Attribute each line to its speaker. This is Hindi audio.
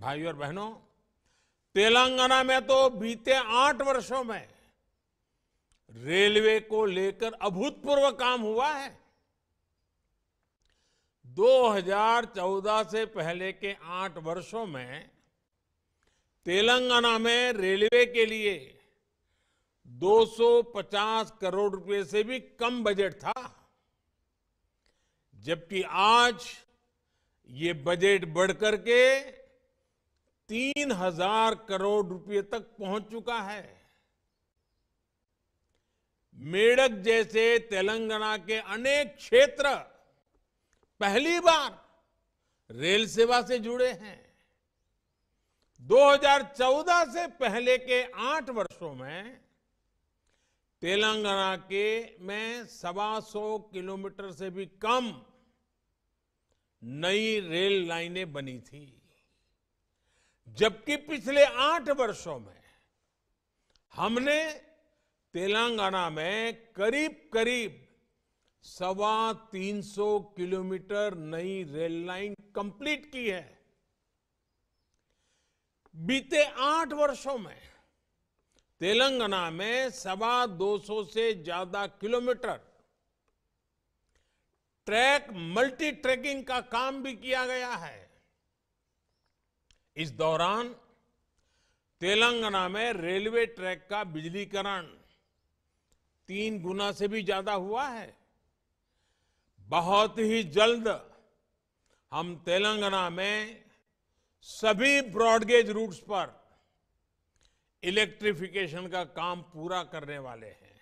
Speaker 1: भाई और बहनों तेलंगाना में तो बीते आठ वर्षों में रेलवे को लेकर अभूतपूर्व काम हुआ है 2014 से पहले के आठ वर्षों में तेलंगाना में रेलवे के लिए 250 करोड़ रुपए से भी कम बजट था जबकि आज ये बजट बढ़कर के तीन हजार करोड़ रुपए तक पहुंच चुका है मेड़क जैसे तेलंगाना के अनेक क्षेत्र पहली बार रेल सेवा से जुड़े हैं 2014 से पहले के आठ वर्षों में तेलंगाना के में सवा सौ किलोमीटर से भी कम नई रेल लाइनें बनी थी जबकि पिछले आठ वर्षों में हमने तेलंगाना में करीब करीब सवा तीन सौ किलोमीटर नई रेल लाइन कंप्लीट की है बीते आठ वर्षों में तेलंगाना में सवा दो सौ से ज्यादा किलोमीटर ट्रैक मल्टी ट्रैकिंग का काम भी किया गया है इस दौरान तेलंगाना में रेलवे ट्रैक का बिजलीकरण तीन गुना से भी ज्यादा हुआ है बहुत ही जल्द हम तेलंगाना में सभी ब्रॉडगेज रूट्स पर इलेक्ट्रिफिकेशन का काम पूरा करने वाले हैं